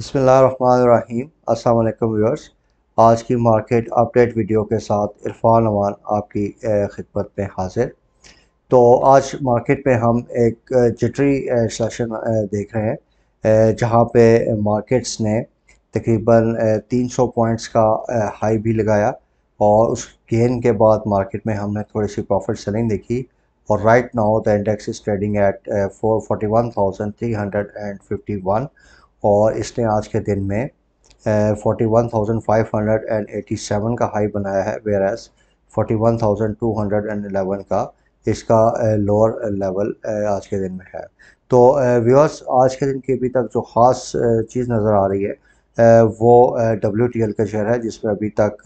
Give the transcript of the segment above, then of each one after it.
बसमीम अल्लाम आज की मार्केट अपडेट वीडियो के साथ इरफान अमान आपकी खिदमत में हाजिर तो आज मार्केट में हम एक जटरी सेशन देख रहे हैं जहां पे मार्केट्स ने तकरीबन 300 पॉइंट्स का हाई भी लगाया और उस गेन के बाद मार्केट में हमने थोड़ी सी प्रॉफिट सेलिंग देखी और right now the index is trading at four forty one thousand three hundred and fifty one और इसने आज के दिन में forty one thousand five hundred and eighty seven का हाई बनाया है whereas forty one thousand two hundred and eleven का इसका लोअर लेवल आज के दिन में है तो व्यूअर्स आज के दिन की अभी तक जो ख़ास चीज़ नज़र आ रही है वो डब्ल्यू टी एल का शेयर है जिसमें अभी तक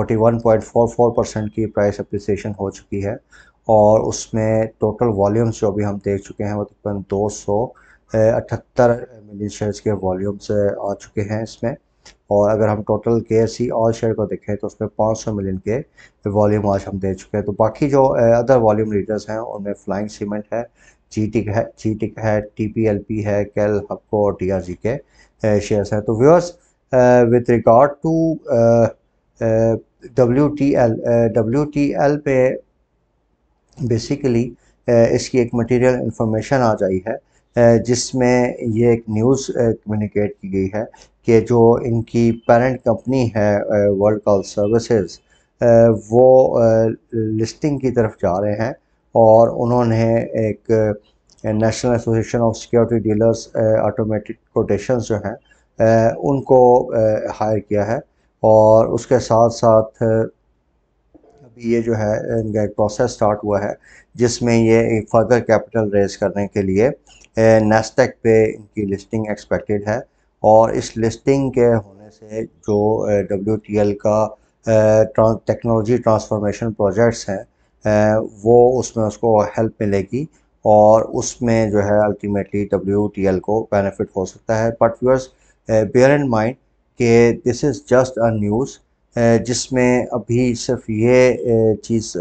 41.44 परसेंट की प्राइस अप्रिसिएशन हो चुकी है और उसमें टोटल वॉल्यूम्स जो अभी हम देख चुके हैं वो तकरीबन दो सौ अठहत्तर मिलियन शेयर्स के वॉल्यूम्स आ चुके हैं इसमें और अगर हम टोटल के एस सी ऑल शेयर को देखें तो उसमें 500 मिलियन के वॉल्यूम आज हम दे चुके हैं तो बाकी जो अदर वॉल्यूम लीडर्स हैं उनमें फ्लाइंग सीमेंट है जी टिक है जी टिक है टी पी एल पी है कैल हबको और टी आर जी के शेयर्स हैं तो viewers with regard to W T L W T L पे बेसिकली इसकी एक मटेरियल इंफॉर्मेशन आ जाई है जिसमें ये एक न्यूज़ कम्युनिकेट की गई है कि जो इनकी पेरेंट कंपनी है वर्ल्ड कॉल सर्विसेज वो लिस्टिंग की तरफ जा रहे हैं और उन्होंने एक National Association of Security Dealers Automatic Quotation जो हैं उनको हायर किया है और उसके साथ साथ अभी ये जो है इनका एक प्रोसेस स्टार्ट हुआ है जिसमें ये फर्दर कैपिटल रेज करने के लिए नेस्टेक पे इनकी लिस्टिंग एक्सपेक्टेड है और इस लिस्टिंग के होने से जो डब्ल्यू का टेक्नोलॉजी ट्रांसफॉर्मेशन प्रोजेक्ट्स हैं वो उसमें उसको हेल्प मिलेगी और उसमें जो है अल्टीमेटली डब्ल्यू को बेनिफिट हो सकता है but viewers bear in mind कि this is just a news जिसमें अभी सिर्फ ये चीज़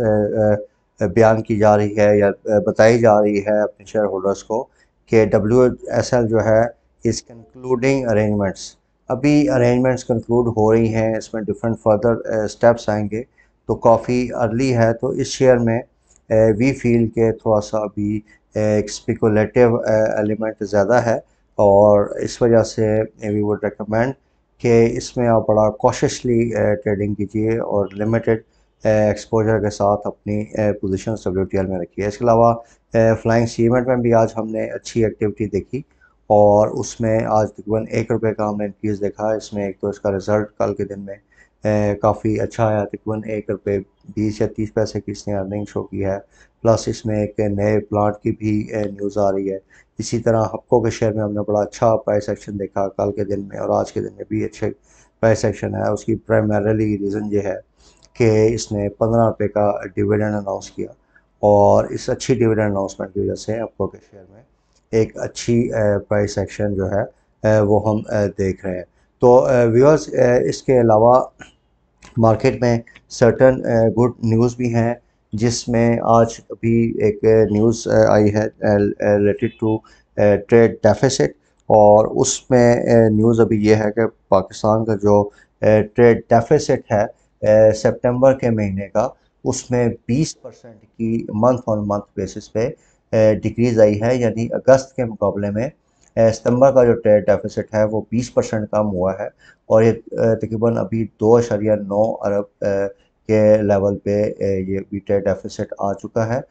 बयान की जा रही है या बताई जा रही है अपने शेयर होल्डर्स को कि डब्ल्यू एस एल जो है इस कंक्लूडिंग अरेंजमेंट्स अभी अरेंजमेंट्स कंक्लूड हो रही हैं इसमें डिफरेंट फर्दर स्टेप्स आएंगे तो काफ़ी अर्ली है तो इस शेयर में वी फील के थोड़ा सा अभी एक स्पिकुलेटिव एलिमेंट ज़्यादा है और इस वजह से वी वुड रिकमेंड कि इसमें आप बड़ा कॉशसली ट्रेडिंग कीजिए और लिमिटेड एक्सपोजर के साथ अपनी पोजीशन डब्ल्यू में रखिए इसके अलावा फ्लाइंग सीमेंट में भी आज हमने अच्छी एक्टिविटी देखी और उसमें आज तकरीबन एक रुपये का हमने इंक्रीज़ देखा इसमें एक तो इसका रिज़ल्ट कल के दिन में काफ़ी अच्छा आया तकरीबन एक रुपये बीस या तीस पैसे की इसने अर्निंग शो की है प्लस इसमें एक नए प्लाट की भी न्यूज़ आ रही है इसी तरह हपको के शेयर में हमने बड़ा अच्छा प्राइस एक्शन देखा कल के दिन में और आज के दिन में भी अच्छे प्राइस एक्शन है उसकी प्राइमरली रीज़न ये है कि इसने पंद्रह रुपये का डिविडेंड अनाउंस किया और इस अच्छी डिविडेंड अनाउंसमेंट की वजह से हपको के शेयर में एक अच्छी प्राइस एक्शन जो है वो हम देख रहे हैं तो व्यूअर्स इसके अलावा मार्केट में सर्टन गुड न्यूज़ भी हैं जिसमें आज भी एक न्यूज़ आई है रिलेटेड टू ट्रेड डेफिसिट और उसमें न्यूज़ अभी ये है कि पाकिस्तान का जो ट्रेड डेफिसिट है सितंबर के महीने का उसमें 20 परसेंट की मंथ ऑन मंथ बेसिस पे डिक्रीज़ आई है यानी अगस्त के मुकाबले में सितंबर का जो ट्रेड डेफिसिट है वो 20 परसेंट कम हुआ है और ये तकरीबन अभी दो अशरिया नौ अरब के लेवल पे ये भी ट्रेड डेफिसिट आ चुका है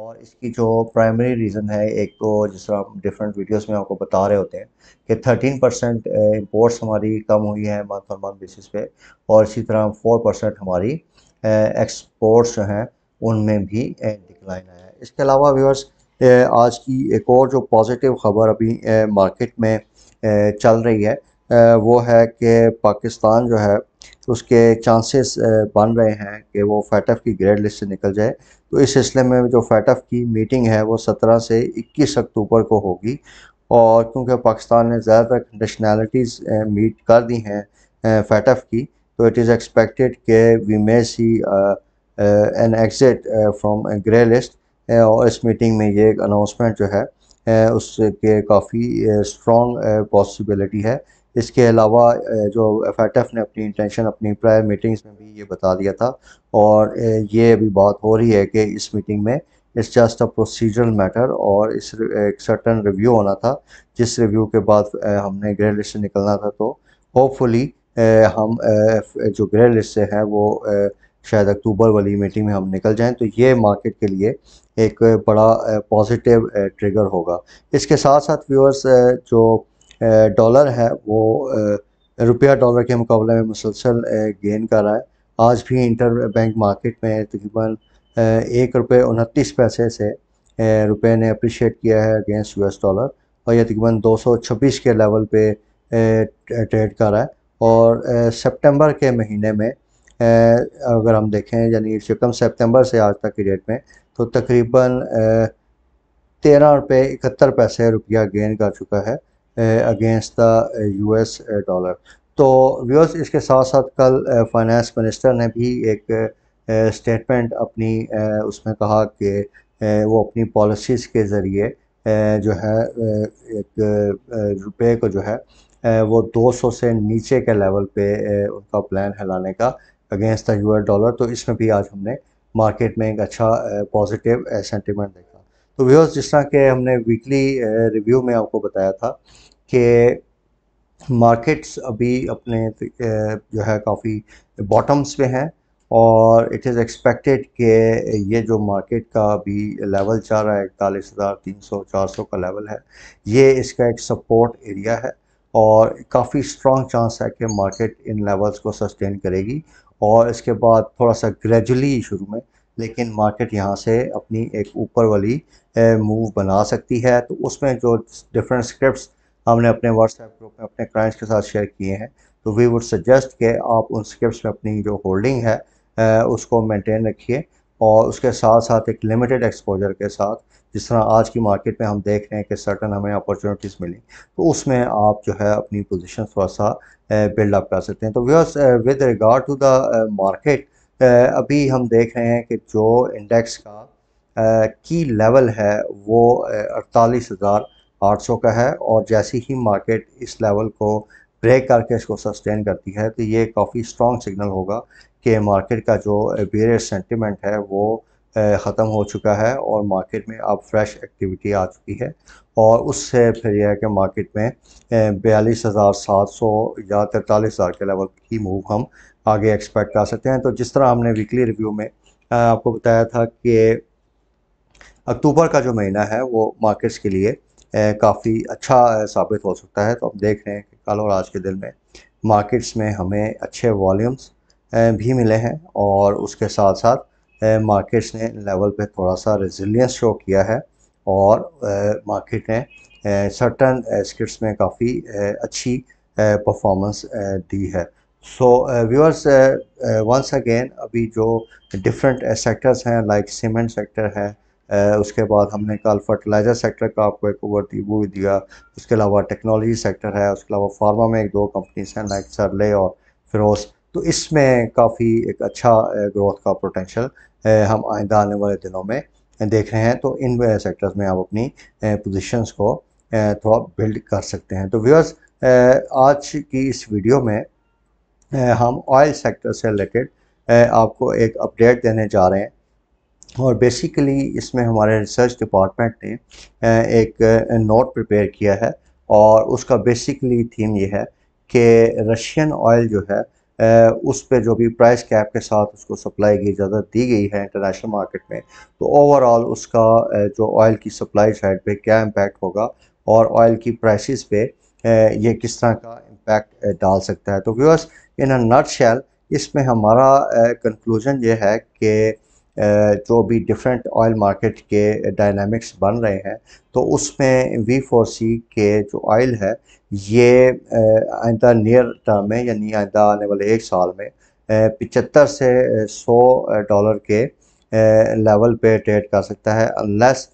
और इसकी जो प्राइमरी रीज़न है एक तो जिस तरह हम डिफरेंट वीडियोस में आपको बता रहे होते हैं कि 13 परसेंट इम्पोर्ट्स हमारी कम हुई है मंथ ऑन मंथ बेसिस पे और इसी तरह 4 परसेंट हमारी एक्सपोर्ट्स जो हैं उनमें भी डिक्लाइन आया है इसके अलावा व्यूअर्स आज की एक और जो पॉजिटिव ख़बर अभी मार्केट में चल रही है वो है कि पाकिस्तान जो है उसके चांसेस बन रहे हैं कि वो फैटफ की ग्रेड लिस्ट से निकल जाए तो इस सिलसिले में जो फैटफ की मीटिंग है वो सत्रह से इक्कीस अक्टूबर को होगी और क्योंकि पाकिस्तान ने ज़्यादातर नेशनैलिटीज़ मीट कर दी हैं फैटफ की तो इट इज़ एक्सपेक्टेड के we may see an exit from grey list और इस मीटिंग में ये एक अनाउंसमेंट जो है उसके काफ़ी स्ट्रॉन्ग पॉसिबिलिटी है इसके अलावा जो एफ ने अपनी इंटेंशन अपनी प्रायर मीटिंग्स में भी ये बता दिया था और ये अभी बात हो रही है कि इस मीटिंग में it's just a procedural matter और इस एक सर्टन रिव्यू होना था जिस रिव्यू के बाद हमने ग्रे लिस्ट से निकलना था तो होपफुली हम जो ग्रे लिस्ट से हैं वो शायद अक्टूबर वाली मीटिंग में हम निकल जाएं तो ये मार्केट के लिए एक बड़ा पॉजिटिव ट्रिगर होगा इसके साथ साथ व्यूअर्स जो डॉलर है वो रुपया डॉलर के मुकाबले में मुसलसल गेन कर रहा है आज भी इंटर बैंक मार्केट में तकरीबन एक रुपये उनतीस पैसे से रुपये ने अप्रिशिएट किया है अगेंस्ट यूएस डॉलर और यह तकरीबन 226 के लेवल पे ट्रेड कर रहा है और सितंबर के महीने में अगर हम देखें यानी शिकम सितंबर से आज तक की डेट में तो तकरीबन तेरह रुपये इकहत्तर पैसे रुपया गेन कर चुका है अगेंस्ट द यूएस डॉलर तो व्यूअर्स इसके साथ साथ कल फाइनेंस मिनिस्टर ने भी एक स्टेटमेंट अपनी उसमें कहा कि वो अपनी पॉलिसीज़ के ज़रिए जो है एक रुपये को जो है वो 200 से नीचे के लेवल पे उनका प्लान है लाने का अगेंस्ट द यूएस डॉलर तो इसमें भी आज हमने मार्केट में एक अच्छा पॉजिटिव सेंटिमेंट देखा तो व्यवर्स जिस तरह के हमने वीकली रिव्यू में आपको बताया था कि मार्केट्स अभी अपने जो है काफ़ी बॉटम्स पे हैं और इट इज़ एक्सपेक्टेड कि ये जो मार्केट का अभी लेवल चल रहा है इकतालीस हज़ार तीन सौ चार सौ का लेवल है ये इसका एक सपोर्ट एरिया है और काफ़ी स्ट्रॉन्ग चांस है कि मार्केट इन लेवल्स को सस्टेन करेगी और इसके बाद थोड़ा सा ग्रेजुअली शुरू में लेकिन मार्केट यहाँ से अपनी एक ऊपर वाली मूव बना सकती है तो उसमें जो डिफरेंट स्क्रिप्ट हमने अपने व्हाट्सएप ग्रुप में अपने क्लाइंट्स के साथ शेयर किए हैं तो वी वुड सजेस्ट कि आप उन स्क्रिप्ट में अपनी जो होल्डिंग है उसको मेंटेन रखिए और उसके साथ साथ एक लिमिटेड एक्सपोजर के साथ जिस तरह आज की मार्केट में हम देख रहे हैं कि सर्टन हमें अपॉर्चुनिटीज़ मिली तो उसमें आप जो है अपनी पोजिशन थोड़ा सा बिल्डअप कर सकते हैं तो viewers with regard to the market अभी हम देख रहे हैं कि जो इंडेक्स का की लेवल है वो अड़तालीस हज़ार आठ सौ का है और जैसी ही मार्केट इस लेवल को ब्रेक करके इसको सस्टेन करती है तो ये काफ़ी स्ट्रॉन्ग सिग्नल होगा कि मार्केट का जो बेरियर सेंटिमेंट है वो ख़त्म हो चुका है और मार्केट में अब फ्रेश एक्टिविटी आ चुकी है और उससे फिर यह है कि मार्केट में बयालीस हज़ार सात सौ या तैंतालीस हज़ार के लेवल की मूव हम आगे एक्सपेक्ट कर सकते हैं तो जिस तरह हमने वीकली रिव्यू में आपको बताया था कि अक्टूबर का जो महीना है वो मार्केट्स के लिए काफ़ी अच्छा साबित हो सकता है तो आप देख रहे हैं कि कल और आज के दिन में मार्केट्स में हमें अच्छे वॉल्यूम्स भी मिले हैं और उसके साथ साथ मार्केट्स ने लेवल पे थोड़ा सा रेजिलियंस शो किया है और मार्केट ने सर्टन स्किट्स में काफ़ी अच्छी परफॉर्मेंस दी है सो व्यूअर्स वंस अगेन अभी जो डिफरेंट सेक्टर्स हैं लाइक सीमेंट सेक्टर है उसके बाद हमने कल फर्टिलाइज़र सेक्टर का आपको एक ओवर वो भी दिया उसके अलावा टेक्नोलॉजी सेक्टर है उसके अलावा फार्मा में एक दो कंपनीज हैं लाइक सरले और फिरोज़ तो इसमें काफ़ी एक अच्छा ग्रोथ का पोटेंशल हम आइंदा आने वाले दिनों में देख रहे हैं तो इन सेक्टर्स में आप अपनी पोजीशंस को थोड़ा बिल्ड कर सकते हैं तो व्यूअर्स आज की इस वीडियो में हम ऑयल सेक्टर से रिलेटेड आपको एक अपडेट देने जा रहे हैं और बेसिकली इसमें हमारे रिसर्च डिपार्टमेंट ने एक नोट प्रिपेयर किया है और उसका बेसिकली थीम ये है कि रशियन ऑयल जो है उस पर जो भी प्राइस कैप के साथ उसको सप्लाई की इजाज़त दी गई है इंटरनेशनल मार्केट में तो ओवरऑल उसका जो ऑयल की सप्लाई साइड पे क्या इम्पैक्ट होगा और ऑयल की प्राइसेस पे ये किस तरह का इम्पैक्ट डाल सकता है तो व्यूअर्स इन अ नट शेल इसमें हमारा कंक्लूजन ये है कि जो भी डिफरेंट ऑयल मार्केट के डायनामिक्स बन रहे हैं तो उसमें वी फोर सी के जो ऑयल है ये आइंदा नियर टर्म में यानी आइंदा आने वाले एक साल में पिचहत्तर से सौ डॉलर के लेवल पे ट्रेड कर सकता है अनलेस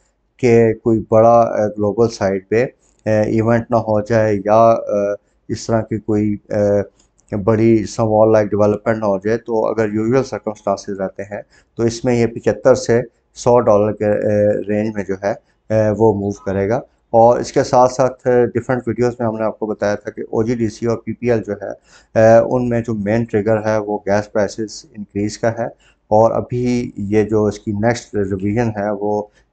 के कोई बड़ा ग्लोबल साइड पे इवेंट ना हो जाए या इस तरह की कोई बड़ी सवाल लाइक डेवलपमेंट हो जाए तो अगर यूजुअल सर्कमस्टांसिस रहते हैं तो इसमें ये पिचहत्तर से सौ डॉलर के रेंज में जो है वो मूव करेगा और इसके साथ साथ डिफरेंट वीडियोस में हमने आपको बताया था कि ओ और पी जो है उनमें जो मेन ट्रिगर है वो गैस प्राइसेस इंक्रीज़ का है और अभी ये जो इसकी नेक्स्ट रिवीजन है वो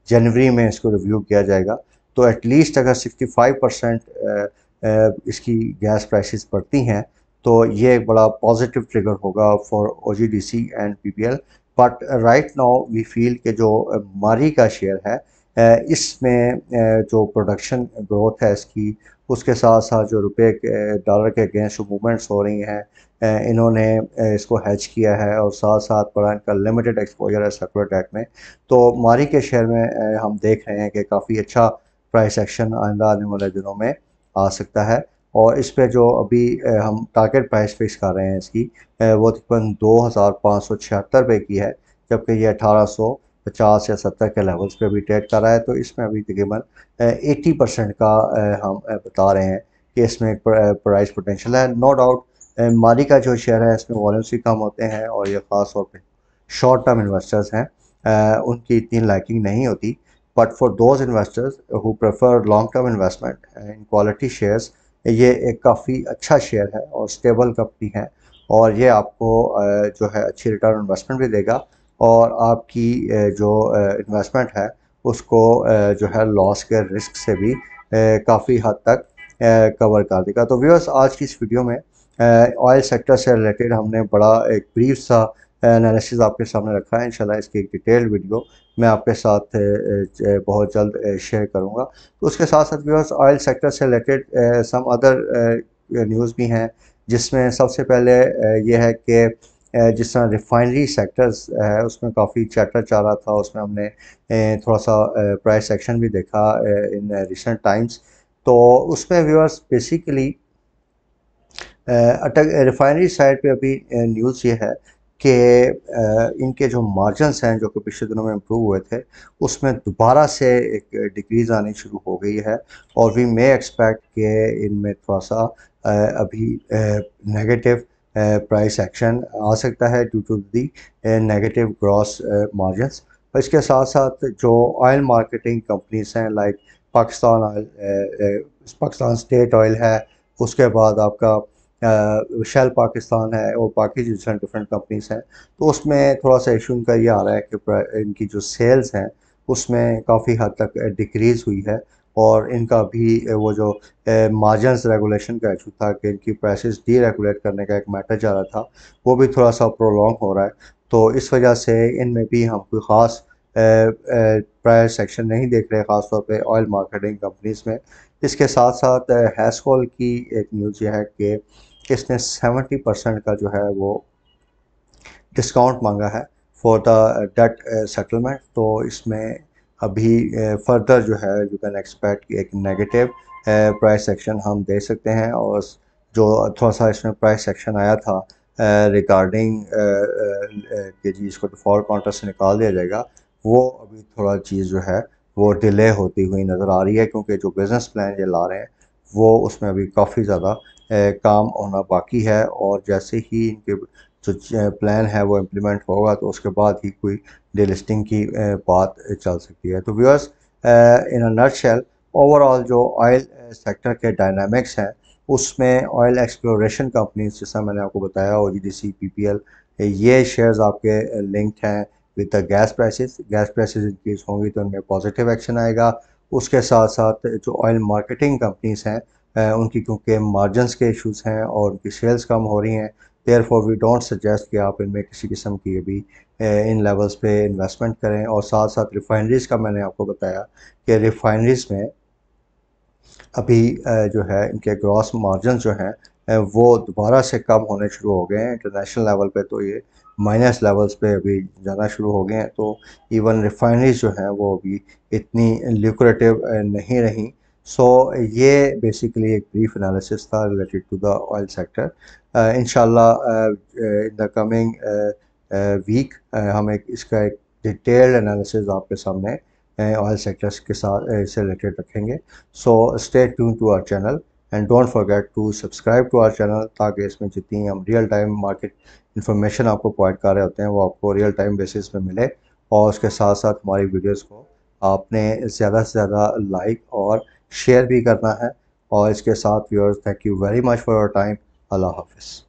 जनवरी में इसको रिव्यू किया जाएगा तो एटलीस्ट अगर 65 परसेंट इसकी गैस प्राइसेस बढ़ती हैं तो ये एक बड़ा पॉजिटिव ट्रिगर होगा for O and P but right now we feel के जो मारी का शेयर है इसमें जो प्रोडक्शन ग्रोथ है इसकी उसके साथ साथ जो रुपए डॉलर के अगेंस्ट मूवमेंट्स हो रही हैं इन्होंने इसको हैच किया है और साथ साथ बड़ा इनका लिमिटेड एक्सपोजर है सर्कुलर डेट में तो मारी के शेयर में हम देख रहे हैं कि काफ़ी अच्छा प्राइस एक्शन आइंदा आने वाले दिनों में आ सकता है और इस पर जो अभी हम टारगेट प्राइस फिक्स कर रहे हैं इसकी वो तकरीबन दो हज़ार पाँच सौ छिहत्तर रुपये की है जबकि ये अठारह सौ पचास या सत्तर के लेवल्स पे भी ट्रेड कर रहा है तो इसमें अभी तकरीबन एटी परसेंट का हम बता रहे हैं कि इसमें एक प्राइस पोटेंशियल है नो डाउट माली का जो शेयर है इसमें वॉल्यूम्स भी कम होते हैं और ये ख़ास तौर पर शॉर्ट टर्म इन्वेस्टर्स हैं उनकी इतनी लाइकिंग नहीं होती but for those investors who prefer long term investment in quality shares ये एक काफ़ी अच्छा शेयर है और स्टेबल कंपनी है और ये आपको जो है अच्छी रिटर्न इन्वेस्टमेंट भी देगा और आपकी जो इन्वेस्टमेंट है उसको जो है लॉस के रिस्क से भी काफ़ी हद तक कवर कर देगा तो व्यूअर्स आज की इस वीडियो में ऑयल सेक्टर से रिलेटेड हमने बड़ा एक ब्रीफ सा एनालिसिस आपके सामने रखा है इंशाल्लाह इसकी एक डिटेल वीडियो मैं आपके साथ बहुत जल्द शेयर करूँगा तो उसके साथ साथ व्यवर्स ऑयल सेक्टर से रिलेटेड सम अदर न्यूज़ भी हैं जिसमें सबसे पहले ये है कि जिस तरह रिफाइनरी सेक्टर्स है उसमें काफ़ी चैटर चल रहा था उसमें हमने थोड़ा सा प्राइस एक्शन भी देखा इन रिसेंट टाइम्स तो उसमें viewers basically Attock refinery side पे अभी न्यूज़ ये है कि इनके जो मार्जन्स हैं जो कि पिछले दिनों में इम्प्रूव हुए थे उसमें दोबारा से एक डिक्रीज़ आनी शुरू हो गई है और वी मे एक्सपेक्ट के इनमें थोड़ा सा अभी नेगेटिव प्राइस एक्शन आ सकता है due to the negative gross margins इसके साथ साथ जो ऑयल मार्केटिंग कंपनीज हैं like Pakistan Oil Pakistan State Oil है उसके बाद आपका शेल पाकिस्तान है और बाकी जो डिफरेंट डिफरेंट कंपनीज हैं तो उसमें थोड़ा सा इशू इनका ये आ रहा है कि इनकी जो सेल्स हैं उसमें काफ़ी हद तक डिक्रीज़ हुई है और इनका भी वो जो मार्जन्स रेगुलेशन का इशू था कि इनकी प्राइसेस डी रेगुलेट करने का एक मैटर जा रहा था वो भी थोड़ा सा प्रोलॉन्ग हो रहा है तो इस वजह से इनमें भी हम कोई ख़ास प्राइस सेक्शन नहीं देख रहे ख़ासतौर पर ऑयल मार्केटिंग कंपनीज़ में इसके साथ साथ हैसकॉल की एक न्यूज़ यह है कि इसने 70 परसेंट का जो है वो डिस्काउंट मांगा है फॉर द डेट सेटलमेंट तो इसमें अभी फर्दर uh, जो है यू कैन एक्सपेक्ट एक नेगेटिव प्राइस एक्शन हम दे सकते हैं और जो थोड़ा सा इसमें प्राइस एक्शन आया था रिगार्डिंग uh, uh, के जी इसको डिफ़ॉल्ट तो काउंटर से निकाल दिया जाएगा वो अभी थोड़ा चीज़ जो है वो डिले होती हुई नज़र आ रही है क्योंकि जो बिज़नेस प्लान ये ला रहे हैं वो उसमें अभी काफ़ी ज़्यादा काम होना बाकी है और जैसे ही इनके जो प्लान है वो इम्प्लीमेंट होगा तो उसके बाद ही कोई डिलिस्टिंग की बात चल सकती है तो व्यूअर्स इन नर्सल ओवरऑल जो ऑयल सेक्टर के डायनामिक्स हैं उसमें ऑयल एक्सप्लोरेशन कंपनीज जैसा मैंने आपको बताया O G D C P P L ये शेयर्स आपके लिंक्ड हैं with the gas prices gas prices increase होंगी तो उनमें पॉजिटिव एक्शन आएगा उसके साथ साथ जो ऑयल मार्केटिंग कंपनीज हैं उनकी क्योंकि मार्जन्स के इश्यूज हैं और उनकी सेल्स कम हो रही हैं therefore we don't suggest कि आप इनमें किसी किस्म की अभी इन लेवल्स पे इन्वेस्टमेंट करें और साथ साथ रिफाइनरीज़ का मैंने आपको बताया कि रिफाइनरीज़ में अभी जो है इनके ग्रॉस मार्जिन जो हैं वो दोबारा से कम होने शुरू हो गए हैं इंटरनेशनल लेवल पे तो ये माइनस लेवल्स पे अभी जाना शुरू हो गए हैं तो इवन रिफाइनरीज जो हैं वो अभी इतनी लिक्रेटिव नहीं रहीं सो ये बेसिकली एक ब्रीफ एनालिसिस था related to the oil sector in in the coming week हम एक इसका एक डिटेल्ड एनालिसिस आपके सामने ऑयल uh, सेक्टर्स के साथ इससे uh, रिलेटेड रखेंगे so stay tuned to our channel and don't forget to subscribe to our channel ताकि इसमें जितनी हम रियल टाइम मार्केट इन्फॉर्मेशन आपको प्रोवाइड कर रहे होते हैं वो आपको रियल टाइम बेसिस पे मिले और उसके साथ साथ हमारी वीडियोज़ को आपने ज़्यादा से ज़्यादा लाइक और शेयर भी करना है और इसके साथ viewers thank you very much for your time अल्लाह हाफिज़